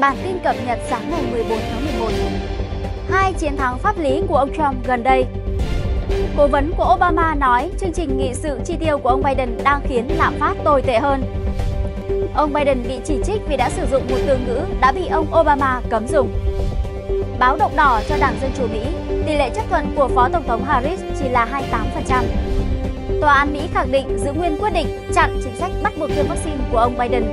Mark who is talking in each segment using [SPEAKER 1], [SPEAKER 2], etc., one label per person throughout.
[SPEAKER 1] Bản tin cập nhật sáng ngày 14 tháng 11 Hai chiến thắng pháp lý của ông Trump gần đây Cố vấn của Obama nói chương trình nghị sự chi tiêu của ông Biden đang khiến lạm phát tồi tệ hơn Ông Biden bị chỉ trích vì đã sử dụng một từ ngữ đã bị ông Obama cấm dùng Báo động đỏ cho Đảng Dân Chủ Mỹ, tỷ lệ chấp thuận của Phó Tổng thống Harris chỉ là 28% Tòa án Mỹ khẳng định giữ nguyên quyết định chặn chính sách bắt buộc tiêm vaccine của ông Biden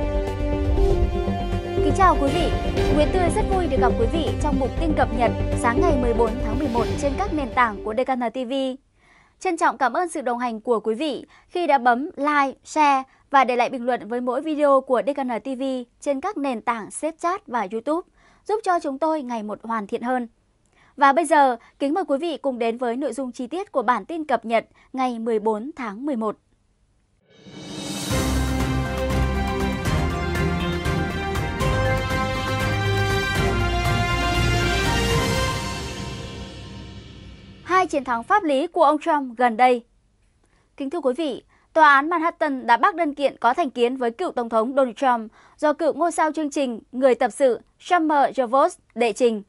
[SPEAKER 1] Kính chào quý vị. Nguyễn Tươi rất vui được gặp quý vị trong mục tin cập nhật sáng ngày 14 tháng 11 trên các nền tảng của DKN TV. Trân trọng cảm ơn sự đồng hành của quý vị khi đã bấm like, share và để lại bình luận với mỗi video của DKN TV trên các nền tảng Snapchat và YouTube, giúp cho chúng tôi ngày một hoàn thiện hơn. Và bây giờ, kính mời quý vị cùng đến với nội dung chi tiết của bản tin cập nhật ngày 14 tháng 11. hai chiến thắng pháp lý của ông Trump gần đây. Kính thưa quý vị, Tòa án Manhattan đã bác đơn kiện có thành kiến với cựu Tổng thống Donald Trump do cựu ngôi sao chương trình người tập sự Summer Javos đệ trình.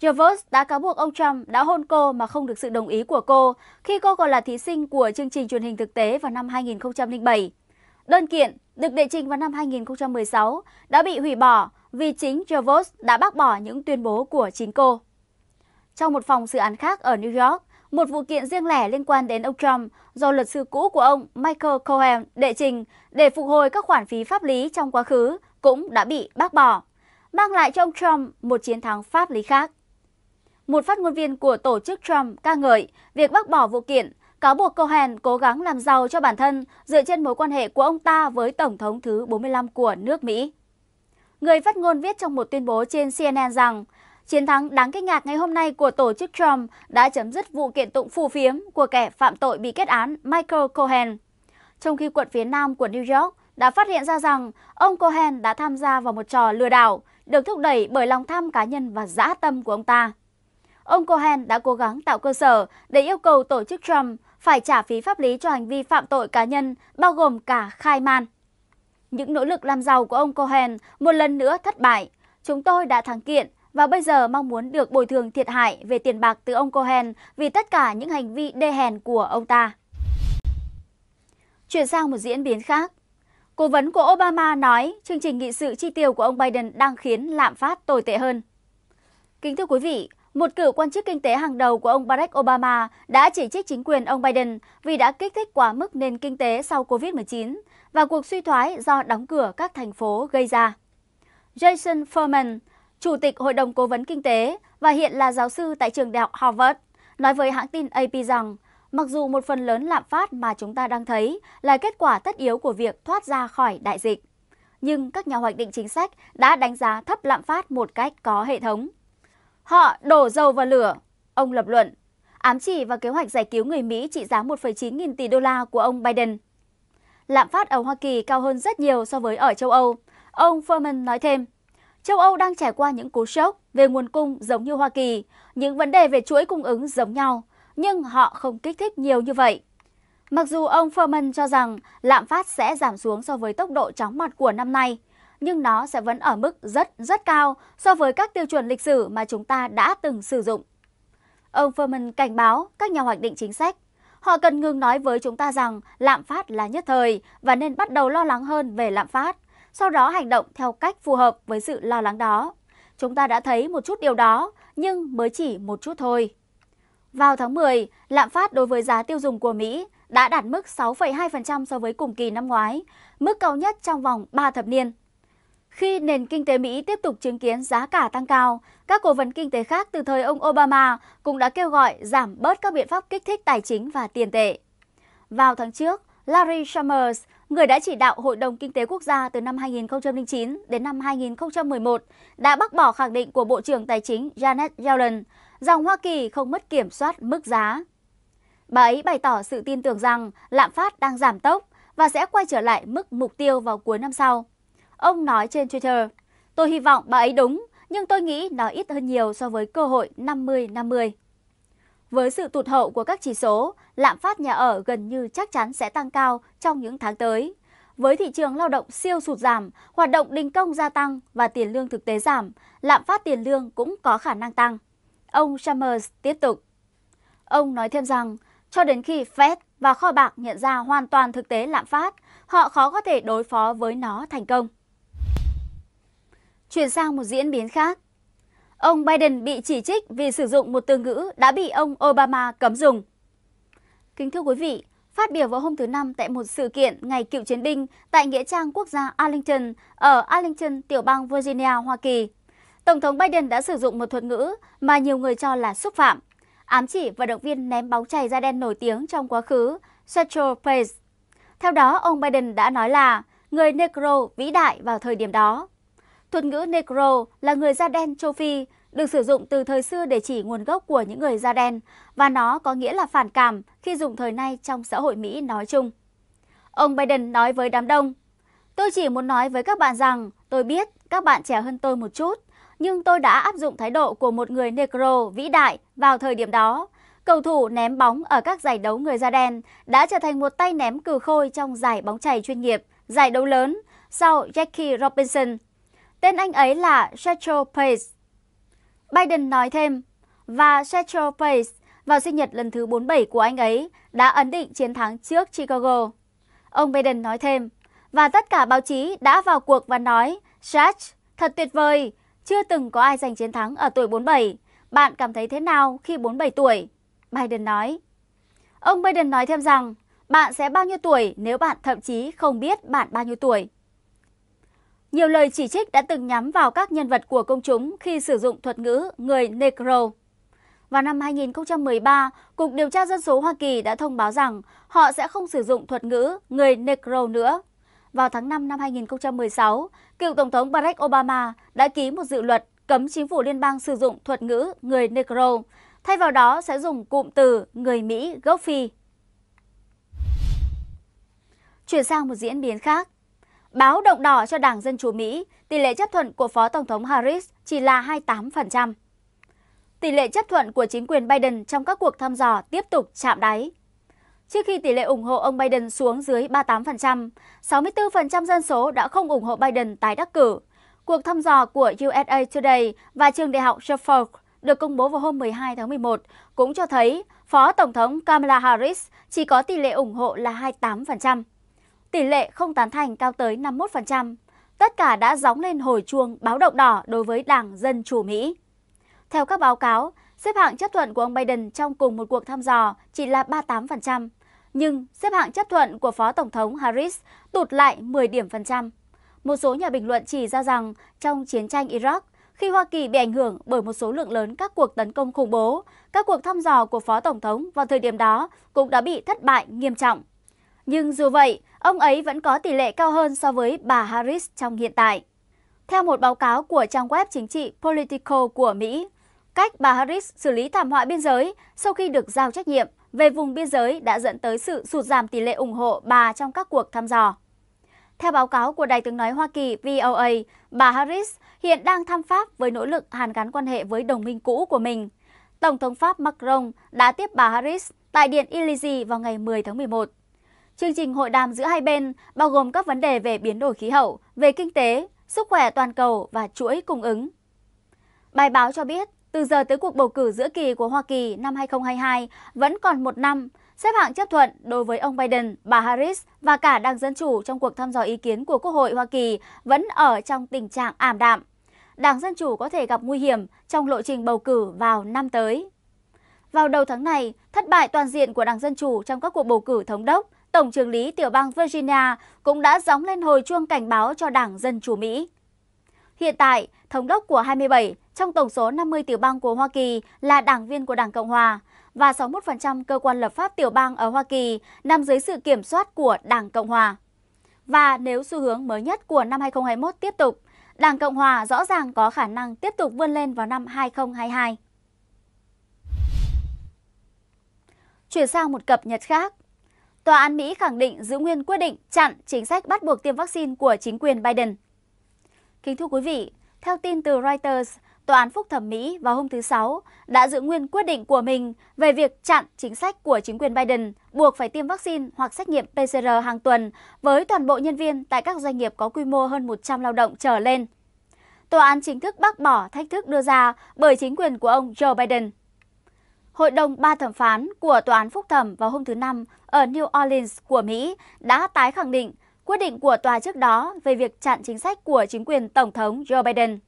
[SPEAKER 1] Javos đã cáo buộc ông Trump đã hôn cô mà không được sự đồng ý của cô khi cô còn là thí sinh của chương trình truyền hình thực tế vào năm 2007. Đơn kiện được đệ trình vào năm 2016 đã bị hủy bỏ vì chính Javos đã bác bỏ những tuyên bố của chính cô. Trong một phòng xử án khác ở New York, một vụ kiện riêng lẻ liên quan đến ông Trump do luật sư cũ của ông Michael Cohen đệ trình để phục hồi các khoản phí pháp lý trong quá khứ cũng đã bị bác bỏ, mang lại cho ông Trump một chiến thắng pháp lý khác. Một phát ngôn viên của tổ chức Trump ca ngợi việc bác bỏ vụ kiện cáo buộc Cohen cố gắng làm giàu cho bản thân dựa trên mối quan hệ của ông ta với Tổng thống thứ 45 của nước Mỹ. Người phát ngôn viết trong một tuyên bố trên CNN rằng Chiến thắng đáng kinh ngạc ngày hôm nay của tổ chức Trump đã chấm dứt vụ kiện tụng phù phiếm của kẻ phạm tội bị kết án Michael Cohen. Trong khi quận phía Nam của New York đã phát hiện ra rằng ông Cohen đã tham gia vào một trò lừa đảo được thúc đẩy bởi lòng tham cá nhân và dã tâm của ông ta. Ông Cohen đã cố gắng tạo cơ sở để yêu cầu tổ chức Trump phải trả phí pháp lý cho hành vi phạm tội cá nhân, bao gồm cả khai man. Những nỗ lực làm giàu của ông Cohen một lần nữa thất bại. Chúng tôi đã thắng kiện và bây giờ mong muốn được bồi thường thiệt hại về tiền bạc từ ông Cohen vì tất cả những hành vi đê hèn của ông ta. Chuyển sang một diễn biến khác. Cố vấn của Obama nói chương trình nghị sự chi tiêu của ông Biden đang khiến lạm phát tồi tệ hơn. Kính thưa quý vị, một cựu quan chức kinh tế hàng đầu của ông Barack Obama đã chỉ trích chính quyền ông Biden vì đã kích thích quá mức nền kinh tế sau COVID-19 và cuộc suy thoái do đóng cửa các thành phố gây ra. Jason Furman, Chủ tịch Hội đồng Cố vấn Kinh tế và hiện là giáo sư tại trường đại học Harvard, nói với hãng tin AP rằng mặc dù một phần lớn lạm phát mà chúng ta đang thấy là kết quả tất yếu của việc thoát ra khỏi đại dịch, nhưng các nhà hoạch định chính sách đã đánh giá thấp lạm phát một cách có hệ thống. Họ đổ dầu vào lửa, ông lập luận, ám chỉ vào kế hoạch giải cứu người Mỹ trị giá 1,9 nghìn tỷ đô la của ông Biden. Lạm phát ở Hoa Kỳ cao hơn rất nhiều so với ở châu Âu. Ông Furman nói thêm, Châu Âu đang trải qua những cú sốc về nguồn cung giống như Hoa Kỳ, những vấn đề về chuỗi cung ứng giống nhau, nhưng họ không kích thích nhiều như vậy. Mặc dù ông Furman cho rằng lạm phát sẽ giảm xuống so với tốc độ chóng mặt của năm nay, nhưng nó sẽ vẫn ở mức rất rất cao so với các tiêu chuẩn lịch sử mà chúng ta đã từng sử dụng. Ông Furman cảnh báo các nhà hoạch định chính sách, họ cần ngừng nói với chúng ta rằng lạm phát là nhất thời và nên bắt đầu lo lắng hơn về lạm phát sau đó hành động theo cách phù hợp với sự lo lắng đó. Chúng ta đã thấy một chút điều đó, nhưng mới chỉ một chút thôi. Vào tháng 10, lạm phát đối với giá tiêu dùng của Mỹ đã đạt mức 6,2% so với cùng kỳ năm ngoái, mức cao nhất trong vòng 3 thập niên. Khi nền kinh tế Mỹ tiếp tục chứng kiến giá cả tăng cao, các cố vấn kinh tế khác từ thời ông Obama cũng đã kêu gọi giảm bớt các biện pháp kích thích tài chính và tiền tệ. Vào tháng trước, Larry Summers, người đã chỉ đạo Hội đồng Kinh tế Quốc gia từ năm 2009 đến năm 2011, đã bác bỏ khẳng định của Bộ trưởng Tài chính Janet Yellen rằng Hoa Kỳ không mất kiểm soát mức giá. Bà ấy bày tỏ sự tin tưởng rằng lạm phát đang giảm tốc và sẽ quay trở lại mức mục tiêu vào cuối năm sau. Ông nói trên Twitter, tôi hy vọng bà ấy đúng, nhưng tôi nghĩ nó ít hơn nhiều so với cơ hội 50-50. Với sự tụt hậu của các chỉ số, lạm phát nhà ở gần như chắc chắn sẽ tăng cao trong những tháng tới. Với thị trường lao động siêu sụt giảm, hoạt động đình công gia tăng và tiền lương thực tế giảm, lạm phát tiền lương cũng có khả năng tăng. Ông Summers tiếp tục. Ông nói thêm rằng, cho đến khi Fed và kho bạc nhận ra hoàn toàn thực tế lạm phát, họ khó có thể đối phó với nó thành công. Chuyển sang một diễn biến khác, ông Biden bị chỉ trích vì sử dụng một từ ngữ đã bị ông Obama cấm dùng. Kính thưa quý vị, phát biểu vào hôm thứ Năm tại một sự kiện Ngày Cựu Chiến binh tại Nghĩa trang Quốc gia Arlington ở Arlington, tiểu bang Virginia, Hoa Kỳ. Tổng thống Biden đã sử dụng một thuật ngữ mà nhiều người cho là xúc phạm, ám chỉ vận động viên ném bóng chày da đen nổi tiếng trong quá khứ, Satchel Paige. Theo đó, ông Biden đã nói là người Negro vĩ đại vào thời điểm đó. Thuật ngữ Negro là người da đen châu Phi, được sử dụng từ thời xưa để chỉ nguồn gốc của những người da đen và nó có nghĩa là phản cảm khi dùng thời nay trong xã hội Mỹ nói chung. Ông Biden nói với đám đông, Tôi chỉ muốn nói với các bạn rằng tôi biết các bạn trẻ hơn tôi một chút, nhưng tôi đã áp dụng thái độ của một người Negro vĩ đại vào thời điểm đó. Cầu thủ ném bóng ở các giải đấu người da đen đã trở thành một tay ném cừ khôi trong giải bóng chày chuyên nghiệp, giải đấu lớn sau Jackie Robinson Tên anh ấy là Sergio Pace. Biden nói thêm, và Sergio Pace vào sinh nhật lần thứ 47 của anh ấy đã ấn định chiến thắng trước Chicago. Ông Biden nói thêm, và tất cả báo chí đã vào cuộc và nói, Satch, thật tuyệt vời, chưa từng có ai giành chiến thắng ở tuổi 47. Bạn cảm thấy thế nào khi 47 tuổi? Biden nói. Ông Biden nói thêm rằng, bạn sẽ bao nhiêu tuổi nếu bạn thậm chí không biết bạn bao nhiêu tuổi. Nhiều lời chỉ trích đã từng nhắm vào các nhân vật của công chúng khi sử dụng thuật ngữ người Negro. Vào năm 2013, Cục Điều tra Dân số Hoa Kỳ đã thông báo rằng họ sẽ không sử dụng thuật ngữ người Negro nữa. Vào tháng 5 năm 2016, cựu Tổng thống Barack Obama đã ký một dự luật cấm chính phủ liên bang sử dụng thuật ngữ người Negro, thay vào đó sẽ dùng cụm từ người Mỹ gốc Phi. Chuyển sang một diễn biến khác, Báo động đỏ cho Đảng Dân Chủ Mỹ, tỷ lệ chấp thuận của Phó Tổng thống Harris chỉ là 28%. Tỷ lệ chấp thuận của chính quyền Biden trong các cuộc thăm dò tiếp tục chạm đáy. Trước khi tỷ lệ ủng hộ ông Biden xuống dưới 38%, 64% dân số đã không ủng hộ Biden tái đắc cử. Cuộc thăm dò của USA Today và trường đại học Suffolk được công bố vào hôm 12 tháng 11 cũng cho thấy Phó Tổng thống Kamala Harris chỉ có tỷ lệ ủng hộ là 28% tỷ lệ không tán thành cao tới 51%. Tất cả đã gióng lên hồi chuông báo động đỏ đối với Đảng Dân Chủ Mỹ. Theo các báo cáo, xếp hạng chấp thuận của ông Biden trong cùng một cuộc thăm dò chỉ là 38%, nhưng xếp hạng chấp thuận của Phó Tổng thống Harris tụt lại 10 điểm phần trăm. Một số nhà bình luận chỉ ra rằng trong chiến tranh Iraq, khi Hoa Kỳ bị ảnh hưởng bởi một số lượng lớn các cuộc tấn công khủng bố, các cuộc thăm dò của Phó Tổng thống vào thời điểm đó cũng đã bị thất bại nghiêm trọng. Nhưng dù vậy, ông ấy vẫn có tỷ lệ cao hơn so với bà Harris trong hiện tại. Theo một báo cáo của trang web chính trị Politico của Mỹ, cách bà Harris xử lý thảm họa biên giới sau khi được giao trách nhiệm về vùng biên giới đã dẫn tới sự sụt giảm tỷ lệ ủng hộ bà trong các cuộc thăm dò. Theo báo cáo của Đài tiếng nói Hoa Kỳ VOA, bà Harris hiện đang thăm Pháp với nỗ lực hàn gắn quan hệ với đồng minh cũ của mình. Tổng thống Pháp Macron đã tiếp bà Harris tại Điện Elysee vào ngày 10 tháng 11. Chương trình hội đàm giữa hai bên bao gồm các vấn đề về biến đổi khí hậu, về kinh tế, sức khỏe toàn cầu và chuỗi cung ứng. Bài báo cho biết, từ giờ tới cuộc bầu cử giữa kỳ của Hoa Kỳ năm 2022 vẫn còn một năm, xếp hạng chấp thuận đối với ông Biden, bà Harris và cả đảng Dân Chủ trong cuộc thăm dò ý kiến của Quốc hội Hoa Kỳ vẫn ở trong tình trạng ảm đạm. Đảng Dân Chủ có thể gặp nguy hiểm trong lộ trình bầu cử vào năm tới. Vào đầu tháng này, thất bại toàn diện của Đảng Dân Chủ trong các cuộc bầu cử thống đốc, Tổng trưởng lý tiểu bang Virginia cũng đã gióng lên hồi chuông cảnh báo cho Đảng Dân Chủ Mỹ. Hiện tại, thống đốc của 27 trong tổng số 50 tiểu bang của Hoa Kỳ là đảng viên của Đảng Cộng Hòa và 61% cơ quan lập pháp tiểu bang ở Hoa Kỳ nằm dưới sự kiểm soát của Đảng Cộng Hòa. Và nếu xu hướng mới nhất của năm 2021 tiếp tục, Đảng Cộng Hòa rõ ràng có khả năng tiếp tục vươn lên vào năm 2022. Chuyển sang một cập nhật khác. Tòa án Mỹ khẳng định giữ nguyên quyết định chặn chính sách bắt buộc tiêm vaccine của chính quyền Biden. Kính thưa quý vị, theo tin từ Reuters, Tòa án Phúc thẩm Mỹ vào hôm thứ Sáu đã giữ nguyên quyết định của mình về việc chặn chính sách của chính quyền Biden buộc phải tiêm vaccine hoặc xét nghiệm PCR hàng tuần với toàn bộ nhân viên tại các doanh nghiệp có quy mô hơn 100 lao động trở lên. Tòa án chính thức bác bỏ thách thức đưa ra bởi chính quyền của ông Joe Biden. Hội đồng ba thẩm phán của Tòa án Phúc thẩm vào hôm thứ Năm ở New Orleans của Mỹ đã tái khẳng định quyết định của tòa trước đó về việc chặn chính sách của chính quyền Tổng thống Joe Biden.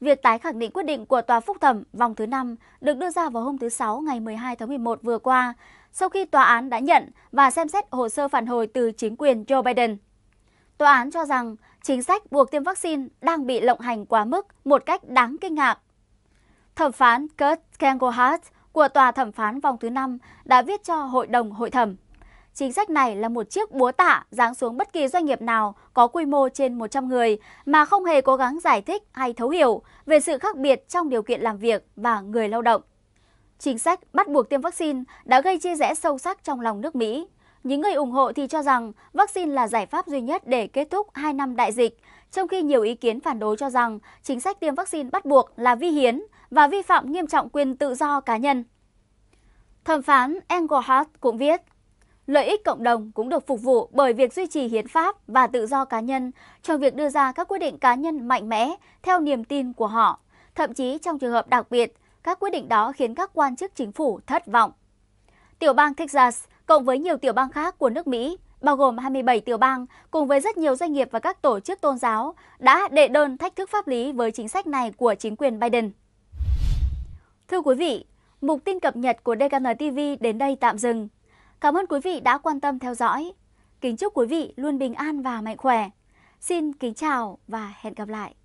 [SPEAKER 1] Việc tái khẳng định quyết định của Tòa Phúc thẩm vòng thứ năm được đưa ra vào hôm thứ Sáu ngày 12 tháng 11 vừa qua, sau khi tòa án đã nhận và xem xét hồ sơ phản hồi từ chính quyền Joe Biden. Tòa án cho rằng chính sách buộc tiêm vaccine đang bị lộng hành quá mức một cách đáng kinh ngạc. Thẩm phán Kurt Kangelhardt của Tòa Thẩm phán vòng thứ 5 đã viết cho Hội đồng Hội thẩm. Chính sách này là một chiếc búa tạ giáng xuống bất kỳ doanh nghiệp nào có quy mô trên 100 người mà không hề cố gắng giải thích hay thấu hiểu về sự khác biệt trong điều kiện làm việc và người lao động. Chính sách bắt buộc tiêm vaccine đã gây chia rẽ sâu sắc trong lòng nước Mỹ. Những người ủng hộ thì cho rằng vaccine là giải pháp duy nhất để kết thúc 2 năm đại dịch, trong khi nhiều ý kiến phản đối cho rằng chính sách tiêm vaccine bắt buộc là vi hiến và vi phạm nghiêm trọng quyền tự do cá nhân. Thẩm phán Engelhardt cũng viết, lợi ích cộng đồng cũng được phục vụ bởi việc duy trì hiến pháp và tự do cá nhân trong việc đưa ra các quyết định cá nhân mạnh mẽ theo niềm tin của họ. Thậm chí trong trường hợp đặc biệt, các quyết định đó khiến các quan chức chính phủ thất vọng. Tiểu bang Texas cộng với nhiều tiểu bang khác của nước Mỹ, bao gồm 27 tiểu bang, cùng với rất nhiều doanh nghiệp và các tổ chức tôn giáo, đã đệ đơn thách thức pháp lý với chính sách này của chính quyền Biden. Thưa quý vị, mục tin cập nhật của DKN TV đến đây tạm dừng. Cảm ơn quý vị đã quan tâm theo dõi. Kính chúc quý vị luôn bình an và mạnh khỏe. Xin kính chào và hẹn gặp lại.